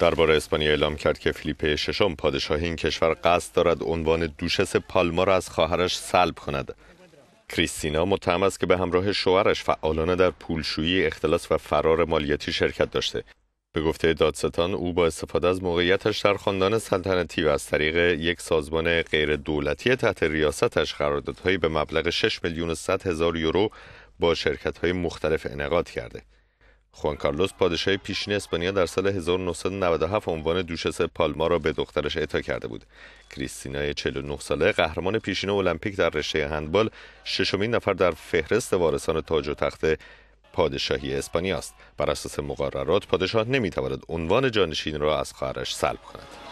درباره اسپانیا اعلام کرد که فیلیپ ششم پادشاه این کشور قصد دارد عنوان دوشس پالما را از خواهرش سلب کند کریستینا متهم است که به همراه شوهرش فعالانه در پولشویی اختلاس و فرار مالیاتی شرکت داشته به گفته دادستان او با استفاده از موقعیتش در خاندان سلطنتی و از طریق یک سازمان غیر دولتی تحت ریاستش قراردادهایی به مبلغ 6 میلیون 100 هزار یورو با شرکت مختلف انعقاد کرده خوان کارلوس پادشاه پیشین اسپانیا در سال 1997 عنوان دوشس پالما را به دخترش اعطا کرده بود. کریستینا 49 ساله قهرمان پیشین المپیک در رشته هندبال ششمین نفر در فهرست وارثان تاج و تخت پادشاهی اسپانیا است. بر اساس مقررات پادشاه نمیتواند عنوان جانشین را از خواهرش سلب کند.